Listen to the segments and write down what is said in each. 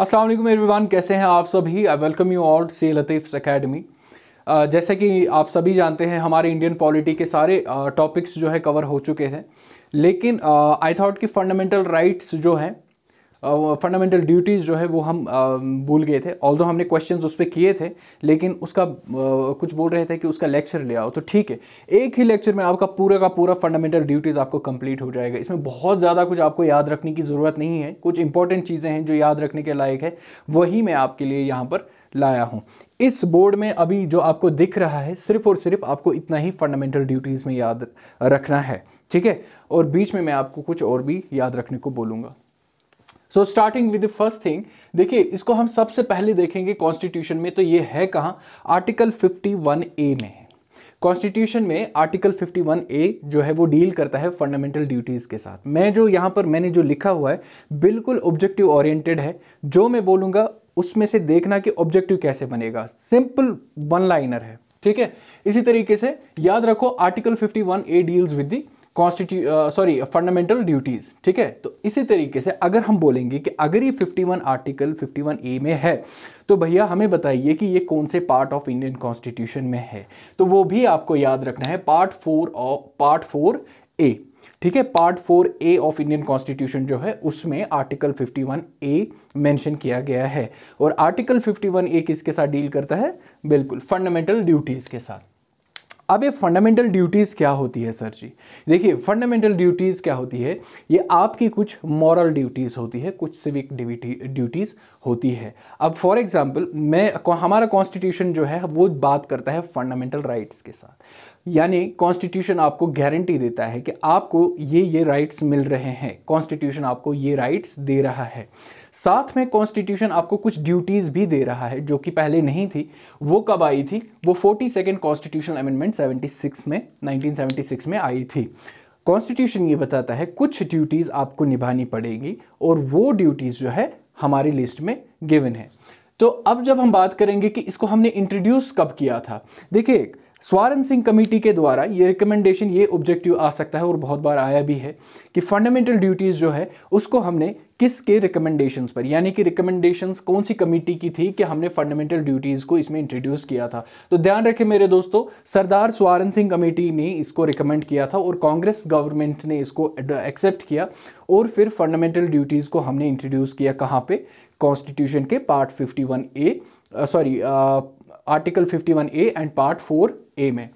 अस्सलाम वालेकुम एवरीवन कैसे हैं आप सभी आई वेलकम यू ऑल से लतीफ़ अकेडमी जैसे कि आप सभी जानते हैं हमारे इंडियन पॉलिटी के सारे टॉपिक्स uh, जो है कवर हो चुके हैं लेकिन आई uh, थॉट कि फंडामेंटल राइट्स जो हैं फंडामेंटल ड्यूटीज़ जो है वो हम भूल गए थे ऑल हमने क्वेश्चन उस पर किए थे लेकिन उसका कुछ बोल रहे थे कि उसका लेक्चर ले आओ तो ठीक है एक ही लेक्चर में आपका पूरा का पूरा फंडामेंटल ड्यूटीज़ आपको कंप्लीट हो जाएगा इसमें बहुत ज़्यादा कुछ आपको याद रखने की ज़रूरत नहीं है कुछ इंपॉर्टेंट चीज़ें हैं जो याद रखने के लायक है वही मैं आपके लिए यहाँ पर लाया हूँ इस बोर्ड में अभी जो आपको दिख रहा है सिर्फ और सिर्फ आपको इतना ही फंडामेंटल ड्यूटीज़ में याद रखना है ठीक है और बीच में मैं आपको कुछ और भी याद रखने को बोलूँगा so starting with the first thing देखिए इसको हम सबसे पहले देखेंगे कॉन्स्टिट्यूशन में तो ये है कहाँ आर्टिकल 51 ए में है कॉन्स्टिट्यूशन में आर्टिकल 51 ए जो है वो डील करता है फंडामेंटल ड्यूटीज़ के साथ मैं जो यहाँ पर मैंने जो लिखा हुआ है बिल्कुल ऑब्जेक्टिव ओरिएंटेड है जो मैं बोलूँगा उसमें से देखना कि ऑब्जेक्टिव कैसे बनेगा सिंपल वन लाइनर है ठीक है इसी तरीके से याद रखो article 51 A deals with the constitu sorry fundamental duties ठीक है तो इसी तरीके से अगर हम बोलेंगे कि अगर ये 51 आर्टिकल 51 ए में है तो भैया हमें बताइए कि ये कौन से पार्ट ऑफ इंडियन कॉन्स्टिट्यूशन में है तो वो भी आपको याद रखना है part four of part four A ठीक है part four A of Indian constitution जो है उसमें आर्टिकल 51 ए मेंशन किया गया है और आर्टिकल 51 ए किसके साथ डील करता है बिल्कुल फंडामेंटल ड्यूटीज़ के साथ अब ये फंडामेंटल ड्यूटीज़ क्या होती है सर जी देखिए फंडामेंटल ड्यूटीज़ क्या होती है ये आपकी कुछ मॉरल ड्यूटीज़ होती है कुछ सिविक ड्यूटीज़ होती है अब फॉर एग्जांपल मैं हमारा कॉन्स्टिट्यूशन जो है वो बात करता है फंडामेंटल राइट्स के साथ यानी कॉन्स्टिट्यूशन आपको गारंटी देता है कि आपको ये ये राइट्स मिल रहे हैं कॉन्स्टिट्यूशन आपको ये राइट्स दे रहा है साथ में कॉन्स्टिट्यूशन आपको कुछ ड्यूटीज़ भी दे रहा है जो कि पहले नहीं थी वो कब आई थी वो फोर्टी सेकेंड कॉन्स्टिट्यूशनल अमेंडमेंट 76 में 1976 में आई थी कॉन्स्टिट्यूशन ये बताता है कुछ ड्यूटीज़ आपको निभानी पड़ेगी और वो ड्यूटीज़ जो है हमारी लिस्ट में गिवन है तो अब जब हम बात करेंगे कि इसको हमने इंट्रोड्यूस कब किया था देखिए स्वारन सिंह कमेटी के द्वारा ये रिकमेंडेशन ये ऑब्जेक्टिव आ सकता है और बहुत बार आया भी है कि फंडामेंटल ड्यूटीज़ जो है उसको हमने किसके रिकमेंडेशंस पर यानी कि रिकमेंडेशंस कौन सी कमेटी की थी कि हमने फंडामेंटल ड्यूटीज़ को इसमें इंट्रोड्यूस किया था तो ध्यान रखें मेरे दोस्तों सरदार स्वारन सिंह कमेटी ने इसको रिकमेंड किया था और कांग्रेस गवर्नमेंट ने इसको एक्सेप्ट किया और फिर फंडामेंटल ड्यूटीज़ को हमने इंट्रोड्यूस किया कहाँ पे कॉन्स्टिट्यूशन के part fifty A sorry article 51 A and part four A में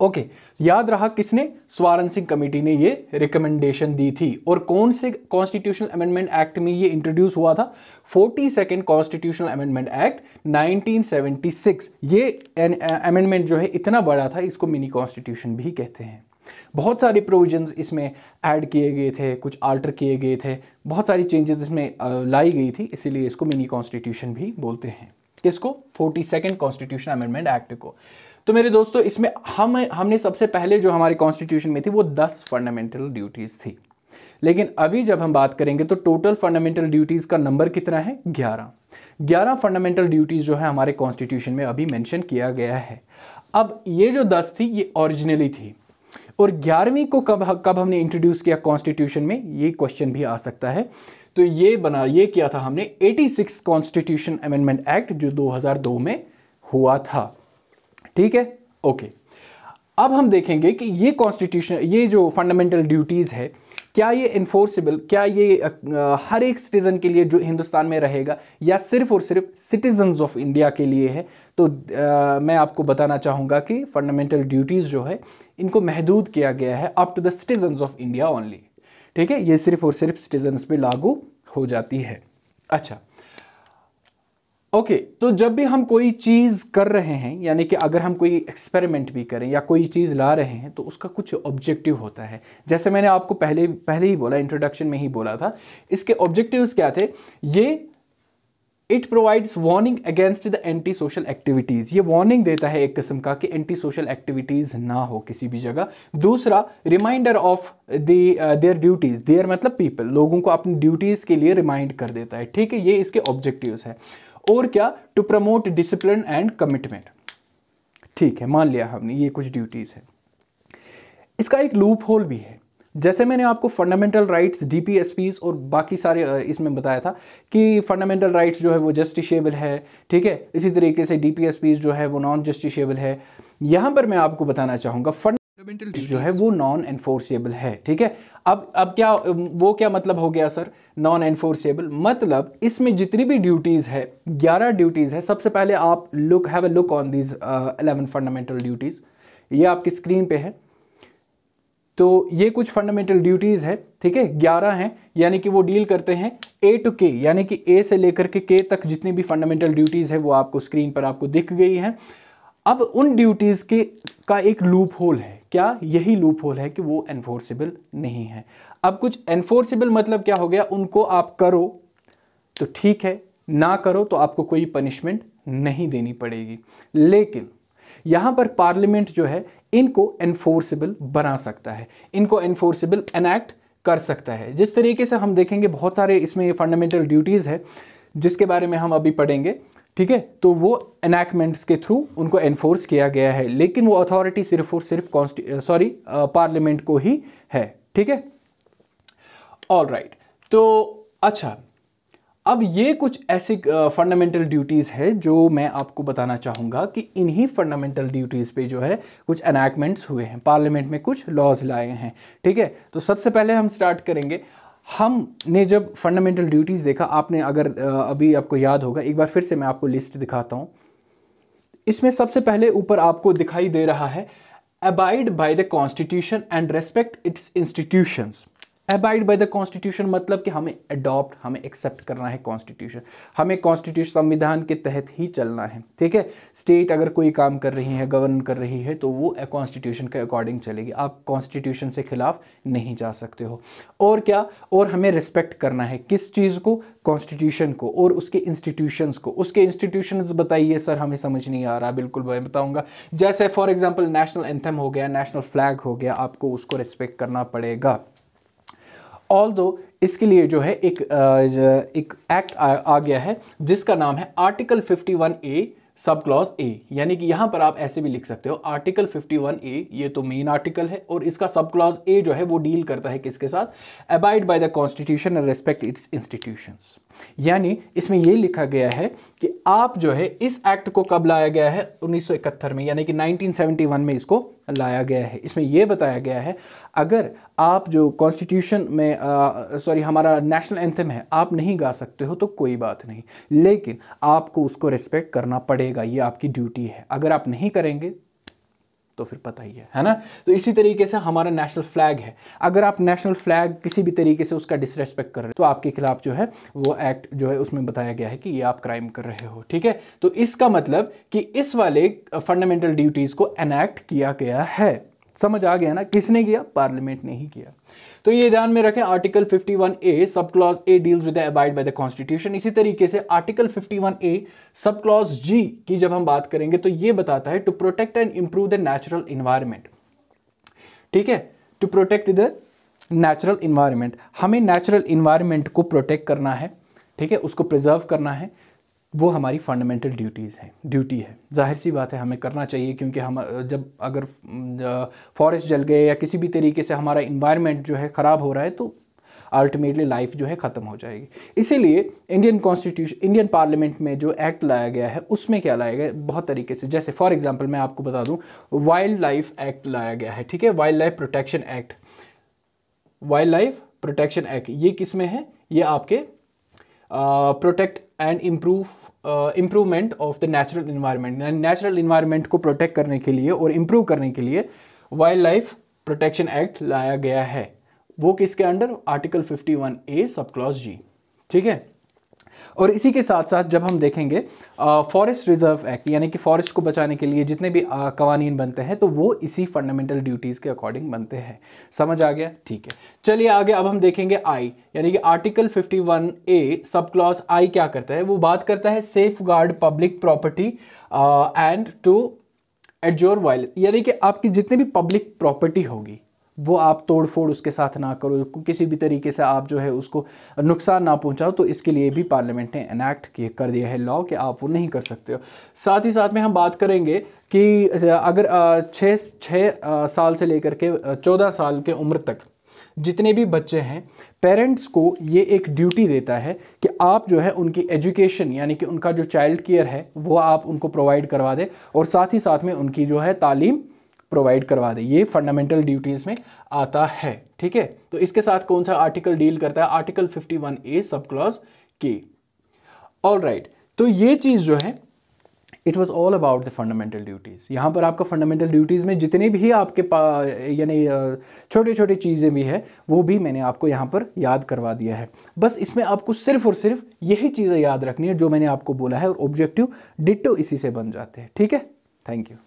ओके okay, याद रहा किसने स्वारन सिंह कमेटी ने ये रिकमेंडेशन दी थी और कौन से कॉन्स्टिट्यूशनल अमेंडमेंट एक्ट में ये इंट्रोड्यूस हुआ था forty second constitutional amendment act 1976 ये अमेंडमेंट uh, जो है इतना बड़ा था इसको मिनी कॉन्स्टिट्यूशन भी कहते हैं बहुत सारे प्रोविजंस इसमें ऐड किए गए थे कुछ आल्टर किए गए थे बहुत सारी चेंजेस इसमें uh, लाई गई थी इसीलिए इसको मिनी कॉन्स्टिट्यूशन भी बोलते हैं किसको forty second constitution amendment act को तो मेरे दोस्तों इसमें हम हमने सबसे पहले जो हमारे कॉन्स्टिट्यूशन में थी वो दस फंडामेंटल ड्यूटीज़ थी लेकिन अभी जब हम बात करेंगे तो टोटल फंडामेंटल ड्यूटीज़ का नंबर कितना है ग्यारह ग्यारह फंडामेंटल ड्यूटीज़ जो है हमारे कॉन्स्टिट्यूशन में अभी मेंशन किया गया है अब ये जो दस थी ये ओरिजिनली थी और ग्यारहवीं को कब कब हमने इंट्रोड्यूस किया कॉन्स्टिट्यूशन में ये क्वेश्चन भी आ सकता है तो ये बना ये किया था हमने 86 कॉन्स्टिट्यूशन अमेंडमेंट एक्ट जो 2002 में हुआ था ठीक है ओके अब हम देखेंगे कि ये कॉन्स्टिट्यूशन ये जो फंडामेंटल ड्यूटीज़ है क्या ये इन्फोर्सिबल क्या ये हर एक सिटीज़न के लिए जो हिंदुस्तान में रहेगा या सिर्फ और सिर्फ सिटीजन्स ऑफ इंडिया के लिए है तो आ, मैं आपको बताना चाहूँगा कि फंडामेंटल ड्यूटीज़ जो है इनको महदूद किया गया है up to the citizens of India only ठीक है ये सिर्फ और सिर्फ सिटीजन पे लागू हो जाती है अच्छा ओके okay, तो जब भी हम कोई चीज़ कर रहे हैं यानी कि अगर हम कोई एक्सपेरिमेंट भी करें या कोई चीज़ ला रहे हैं तो उसका कुछ ऑब्जेक्टिव होता है जैसे मैंने आपको पहले पहले ही बोला इंट्रोडक्शन में ही बोला था इसके ऑब्जेक्टिव्स क्या थे ये it provides warning against the anti social activities ये वार्निंग देता है एक किस्म का कि एंटी सोशल एक्टिविटीज़ ना हो किसी भी जगह दूसरा reminder of their duties their मतलब पीपल लोगों को अपनी ड्यूटीज़ के लिए रिमाइंड कर देता है ठीक है ये इसके ऑब्जेक्टिव्स है और क्या to promote discipline and commitment ठीक है मान लिया हमने ये कुछ ड्यूटीज़ है इसका एक लूप होल भी है जैसे मैंने आपको फंडामेंटल राइट्स डीपीएसपीस और बाकी सारे इसमें बताया था कि फंडामेंटल राइट्स जो है वो जस्टिशेबल है ठीक है इसी तरीके से डीपीएसपीस जो है वो नॉन जस्टिशेबल है यहाँ पर मैं आपको बताना चाहूँगा फंडामेंटल जो है वो नॉन एनफोर्सेबल है ठीक है अब अब क्या वो क्या मतलब हो गया सर नॉन एनफोर्सेबल मतलब इसमें जितनी भी ड्यूटीज़ है ग्यारह ड्यूटीज़ है सबसे पहले आप look have a look on these eleven fundamental duties ये आपकी स्क्रीन पे है तो ये कुछ फंडामेंटल ड्यूटीज़ है ठीक है ग्यारह हैं यानी कि वो डील करते हैं ए टू के यानी कि ए से लेकर के के तक जितनी भी फंडामेंटल ड्यूटीज़ है वो आपको स्क्रीन पर आपको दिख गई हैं अब उन ड्यूटीज़ के का एक लूप होल है क्या यही लूप होल है कि वो एनफोर्सेबल नहीं है अब कुछ एनफोर्सेबल मतलब क्या हो गया उनको आप करो तो ठीक है ना करो तो आपको कोई पनिशमेंट नहीं देनी पड़ेगी लेकिन यहां पर पार्लियामेंट जो है इनको एनफोर्सेबल बना सकता है इनको एनफोर्सेबल एनैक्ट कर सकता है जिस तरीके से हम देखेंगे बहुत सारे इसमें फंडामेंटल ड्यूटीज़ है जिसके बारे में हम अभी पढ़ेंगे ठीक है तो वो एनैक्टमेंट्स के थ्रू उनको एनफोर्स किया गया है लेकिन वो अथॉरिटी सिर्फ और सिर्फ सॉरी पार्लियामेंट को ही है ठीक है ऑल राइट right. तो अच्छा अब ये कुछ ऐसी फंडामेंटल ड्यूटीज़ है जो मैं आपको बताना चाहूँगा कि इन्हीं फंडामेंटल ड्यूटीज़ पे जो है कुछ अनैक्टमेंट्स हुए हैं पार्लियामेंट में कुछ लॉज लाए हैं ठीक है तो सबसे पहले हम स्टार्ट करेंगे हमने जब फंडामेंटल ड्यूटीज़ देखा आपने अगर अभी आपको याद होगा एक बार फिर से मैं आपको लिस्ट दिखाता हूँ इसमें सबसे पहले ऊपर आपको दिखाई दे रहा है abide by the constitution and respect its institutions abide by the constitution मतलब कि हमें अडॉप्ट हमें एक्सेप्ट करना है कॉन्स्टिट्यूशन हमें कॉन्स्टिट्यूशन संविधान के तहत ही चलना है ठीक है स्टेट अगर कोई काम कर रही है गवर्न कर रही है तो वो कॉन्स्टिट्यूशन के अकॉर्डिंग चलेगी आप कॉन्स्टिट्यूशन से खिलाफ नहीं जा सकते हो और क्या और हमें रिस्पेक्ट करना है किस चीज़ को कॉन्स्टिट्यूशन को और उसके इंस्टीट्यूशंस को उसके इंस्टीट्यूशंस बताइए सर हमें समझ नहीं आ रहा बिल्कुल मैं बताऊंगा जैसे फॉर एग्जांपल नेशनल एंथम हो गया नेशनल फ्लैग हो गया आपको उसको रिस्पेक्ट करना पड़ेगा ऑल दो इसके लिए जो है एक एक एक्ट आ, आ गया है जिसका नाम है आर्टिकल 51 ए सब क्लॉज ए यानी कि यहाँ पर आप ऐसे भी लिख सकते हो आर्टिकल 51 ए ये तो मेन आर्टिकल है और इसका सब क्लॉज ए जो है वो डील करता है किसके साथ abide by the constitution and respect its institutions यानी इसमें यह लिखा गया है कि आप जो है इस एक्ट को कब लाया गया है 1971 में यानी कि 1971 में इसको लाया गया है इसमें यह बताया गया है अगर आप जो कॉन्स्टिट्यूशन में सॉरी हमारा नेशनल एंथम है आप नहीं गा सकते हो तो कोई बात नहीं लेकिन आपको उसको रिस्पेक्ट करना पड़ेगा ये आपकी ड्यूटी है अगर आप नहीं करेंगे तो फिर पता ही है है ना तो इसी तरीके से हमारा नेशनल फ्लैग है अगर आप नेशनल फ्लैग किसी भी तरीके से उसका डिसरेस्पेक्ट कर रहे हो तो आपके खिलाफ जो है वो एक्ट जो है उसमें बताया गया है कि ये आप क्राइम कर रहे हो ठीक है तो इसका मतलब कि इस वाले फंडामेंटल ड्यूटीज़ को एनैक्ट किया गया है समझ आ गया ना किसने किया पार्लियामेंट ने ही किया तो ये ध्यान में रखें article 51 A sub clause A deals with abide by the constitution इसी तरीके से आर्टिकल 51 ए सब क्लॉज जी की जब हम बात करेंगे तो ये बताता है to protect and improve the natural environment ठीक है to protect the natural environment हमें नेचुरल इन्वायरमेंट को प्रोटेक्ट करना है ठीक है उसको प्रिजर्व करना है वो हमारी फंडामेंटल ड्यूटीज़ हैं ड्यूटी है जाहिर सी बात है हमें करना चाहिए क्योंकि हम जब अगर फॉरेस्ट जल गए या किसी भी तरीके से हमारा इन्वायरमेंट जो है ख़राब हो रहा है तो अल्टीमेटली लाइफ जो है ख़त्म हो जाएगी इसीलिए इंडियन कॉन्स्टिट्यूशन इंडियन पार्लियामेंट में जो एक्ट लाया गया है उसमें क्या लाया गया बहुत तरीके से जैसे फॉर एग्ज़ाम्पल मैं आपको बता दूँ वाइल्ड लाइफ एक्ट लाया गया है ठीक है wildlife protection act wildlife protection act ये किस में है ये आपके protect and improve improvement of the natural environment natural environment को प्रोटेक्ट करने के लिए और इम्प्रूव करने के लिए वाइल्ड लाइफ प्रोटेक्शन एक्ट लाया गया है वो किसके under article 51 A sub clause जी ठीक है और इसी के साथ साथ जब हम देखेंगे फॉरेस्ट रिजर्व एक्ट यानी कि फॉरेस्ट को बचाने के लिए जितने भी कवानीन बनते हैं तो वो इसी फंडामेंटल ड्यूटीज़ के अकॉर्डिंग बनते हैं समझ आ गया ठीक है चलिए आगे अब हम देखेंगे आई यानी कि आर्टिकल 51 ए सब क्लॉज आई क्या करता है वो बात करता है safeguard public property and to abjure violence यानी कि आपकी जितनी भी पब्लिक प्रॉपर्टी होगी वो आप तोड़ फोड़ उसके साथ ना करो किसी भी तरीके से आप जो है उसको नुकसान ना पहुंचाओ तो इसके लिए भी पार्लियामेंट ने इनैक्ट किए कर दिया है लॉ कि आप वो नहीं कर सकते हो साथ ही साथ में हम बात करेंगे कि अगर छः छः साल से लेकर के चौदह साल के उम्र तक जितने भी बच्चे हैं पेरेंट्स को ये एक ड्यूटी देता है कि आप जो है उनकी एजुकेशन यानी कि उनका जो चाइल्ड केयर है वो आप उनको प्रोवाइड करवा दें और साथ ही साथ में उनकी जो है तालीम प्रोवाइड करवा दे ये फंडामेंटल ड्यूटीज़ में आता है ठीक है तो इसके साथ कौन सा आर्टिकल डील करता है आर्टिकल 51 ए सब क्लॉज के ऑल राइट तो ये चीज़ जो है it was all about the fundamental duties यहाँ पर आपका फंडामेंटल ड्यूटीज़ में जितने भी आपके यानी छोटी छोटी चीज़ें भी है वो भी मैंने आपको यहाँ पर याद करवा दिया है बस इसमें आपको सिर्फ और सिर्फ यही चीज़ें याद रखनी है जो मैंने आपको बोला है और ऑब्जेक्टिव डिटो इसी से बन जाते हैं ठीक है थैंक यू